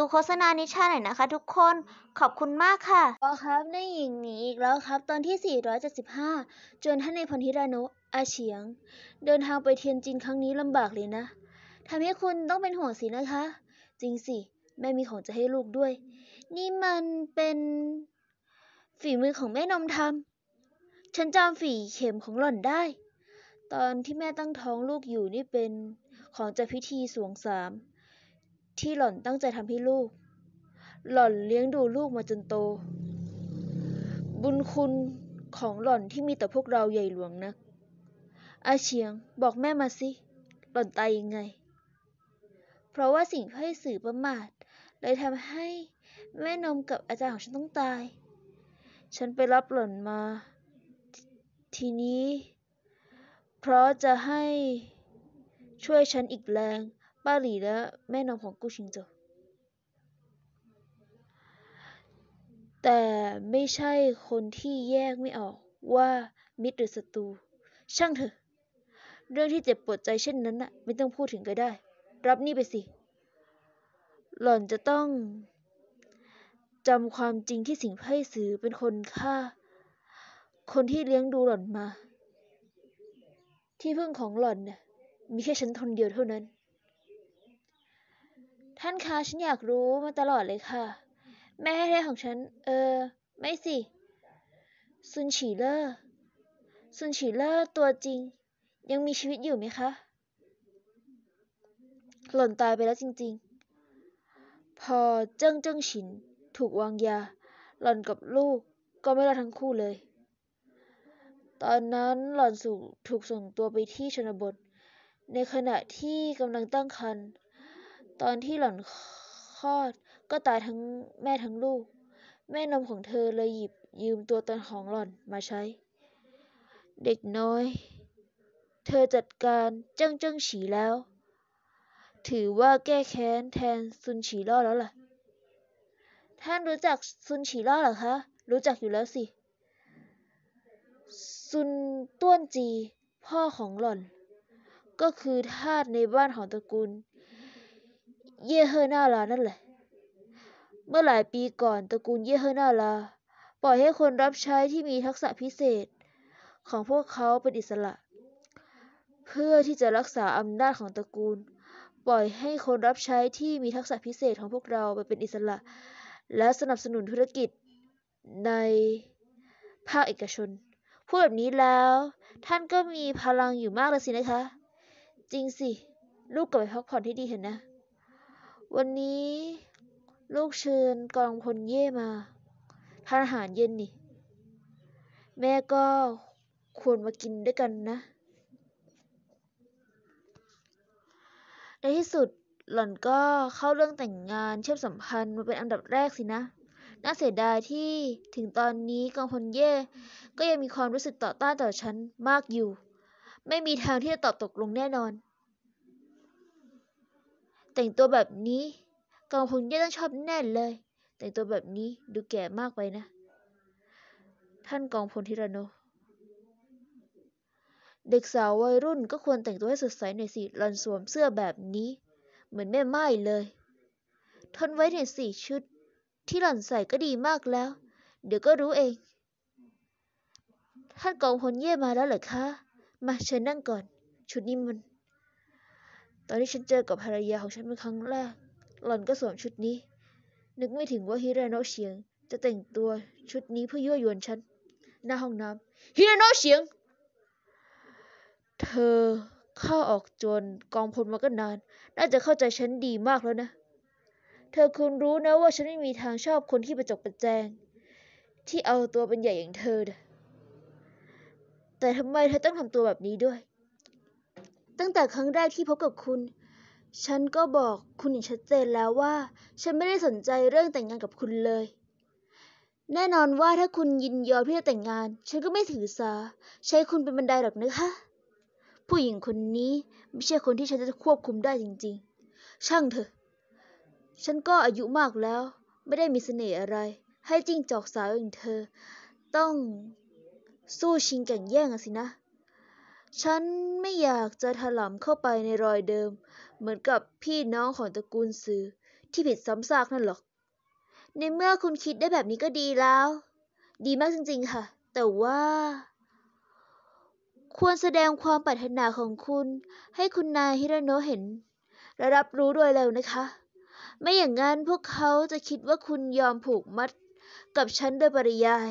ดูโฆษณานิชาหน่อยนะคะทุกคนขอบคุณมากค่ะปอครับนยหญิงหนีอีกแล้วครับ ตอนที่ 475 จนท่านในพลธิรานุอาเฉียง เดินทางไปเทียนจินครั้งนี้ลำบากเลยนะ ทำให้คุณต้องเป็นห่วงสินะคะ จริงสิ แม่มีของจะให้ลูกด้วย นี่มันเป็นฝีมือของแม่นมทำ ฉันจำฝีเข็มของหล่อนได้ ตอนที่แม่ตั้งท้องลูกอยู่นี่เป็นของจะพิธีสวงสามที่หล่อนตั้งใจทำให้ลูก หล่อนเลี้ยงดูลูกมาจนโต บุญคุณของหล่อนที่มีต่อพวกเราใหญ่หลวงนะอาเชียงบอกแม่มาสิ หล่อนตายยังไง เพราะว่าสิ่งที่สื่อประมาทเลยทำให้แม่นมกับอาจารย์ของฉันต้องตาย ฉันไปรับหล่อนมา ทีนี้ เพราะจะให้ช่วยฉันอีกแรง巴黎的แม่น้งของกู้ชิงโจวแต่ไม่ใช่คนที่แยกไม่ออกว่ามิตรหรือศัตรู ช่างเถอะ เรื่องที่เจ็บปวดใจเช่นนั้นน่ะไม่ต้องพูดถึงก็ได้ รับนี่ไปสิ หล่อนจะต้อง จำความจริงที่สิงไพ่สือเป็นคนฆ่า คนที่เลี้ยงดูหล่อนมา ที่พึ่งของหล่อนน่ะมีแค่ฉันทนเดียวเท่านั้นท่านคะฉันอยากรู้มาตลอดเลยค่ะ แม่แท้ของฉัน เออไม่สิซุนฉีเลอร์ซุนฉีเลอร์ตัวจริง ยังมีชีวิตอยู่ไหมคะ หล่นตายไปแล้วจริง ๆ พอเจิ้งเจิ้งฉินถูกวางยา หล่อนกับลูกก็ไม่รอดทั้งคู่เลย ตอนนั้นหล่อนสูถูกส่งตัวไปที่ชนบท ในขณะที่กำลังตั้งครรภตอนที่หล่อนคลอดก็ตายทั้งแม่ทั้งลูก แม่นมของเธอเลยหยิบยืมตัวตนของหล่อนมาใช้ เด็กน้อย เธอจัดการเจิ้งเจิ้งฉีแล้ว ถือว่าแก้แค้นแทนซุนฉีล่อแล้วล่ะ ท่านรู้จักซุนฉีล่อเหรอคะรู้จักอยู่แล้วสิซุนต้วนจีพ่อของหล่อน ก็คือทาสในบ้านของตระกูลเย่เฮอร์นาลานั่นแหละ เมื่อหลายปีก่อนตระกูลเย่เฮอร์นาลา ปล่อยให้คนรับใช้ที่มีทักษะพิเศษของพวกเขาเป็นอิสระ เพื่อที่จะรักษาอำนาจของตระกูล ปล่อยให้คนรับใช้ที่มีทักษะพิเศษของพวกเราไปเป็นอิสระ และสนับสนุนธุรกิจ ในภาคเอกชนพูดแบบนี้แล้ว ท่านก็มีพลังอยู่มากเลยสินะคะ จริงสิ ลูกกลับไปพักผ่อนที่ดีเถอะนะวันนี้ลูกเชิญกองพลเย่มาทานอาหารเย็นนี่แม่ก็ควรมากินด้วยกันนะ ในที่สุดหล่อนก็เข้าเรื่องแต่งงานเชื่อมสัมพันธ์มาเป็นอันดับแรกสินะ น่าเสียดายที่ถึงตอนนี้กองพลเย่ก็ยังมีความรู้สึกต่อต้านต่อฉันมากอยู่ ไม่มีทางที่จะตอบตกลงแน่นอนแต่งตัวแบบนี้กองพลแย่ต้องชอบแน่เลย แต่งตัวแบบนี้ดูแก่มากไปนะ ท่านกองพลธิรโน เด็กสาววัยรุ่นก็ควรแต่งตัวให้สดใสหน่อยสิหลนสวมเสื้อแบบนี้ เหมือนแม่ไม้เลยทนไว้่อยสี่ชุด ที่หล่อนใส่ก็ดีมากแล้ว เดี๋ยวก็รู้เองท่านกองพลเย่มาแล้วเหรอคะมาเชิญนั่งก่อนชุดนี้มันตอนที่ฉันเจอกับภรรยาของฉันเป็นครั้งแรกหล่อนก็สวมชุดนี้ นึกไม่ถึงว่าฮิราโนอเชียงจะแต่งตัวชุดนี้เพื่อยั่วยวนฉันหน้าห้องน้ำฮิราโนอเชียงเธอเข้าออกจนกองพลมาก็นาน น่าจะเข้าใจฉันดีมากแล้วนะ เธอคุณรู้นะว่าฉันไม่มีทางชอบคนที่ประจบประแจงที่เอาตัวเป็นใหญ่อย่างเธอแต่ทำไมเธอต้องทำตัวแบบนี้ด้วยตั้งแต่ครั้งแรกที่พบกับคุณ ฉันก็บอกคุณอย่างชัดเจนแล้วว่า ฉันไม่ได้สนใจเรื่องแต่งงานกับคุณเลย แน่นอนว่าถ้าคุณยินยอมที่จะแต่งงาน ฉันก็ไม่ถือสาใช้คุณเป็นบันไดหรอกนะคะผู้หญิงคนนี้ไม่ใช่คนที่ฉันจะควบคุมได้จริงๆ ช่างเถอะ ฉันก็อายุมากแล้ว ไม่ได้มีเสน่ห์อะไร ให้จิ้งจอกสาวอย่างเธอต้องสู้ชิงแก่งแย่งอะสินะฉันไม่อยากจะถลำเข้าไปในรอยเดิม เหมือนกับพี่น้องของตระกูลซื้อที่ผิดซ้ำซากนั่นหรอก ในเมื่อคุณคิดได้แบบนี้ก็ดีแล้ว ดีมากจริงๆค่ะ แต่ว่า ควรแสดงความปรารถนาของคุณ ให้คุณนายฮิราโนเห็นและรับรู้ด้วยแล้วนะคะ ไม่อย่างนั้นพวกเขาจะคิดว่าคุณยอมผูกมัด กับฉันโดยปริยาย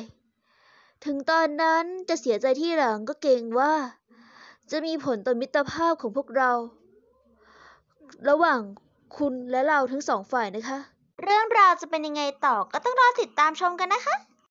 ถึงตอนนั้นจะเสียใจที่หลังก็เกรงว่าจะมีผลต่อมิตรภาพของพวกเรา ระหว่างคุณและเราทั้งสองฝ่ายนะคะ เรื่องราวจะเป็นยังไงต่อ ก็ต้องรอติดตามชมกันนะคะ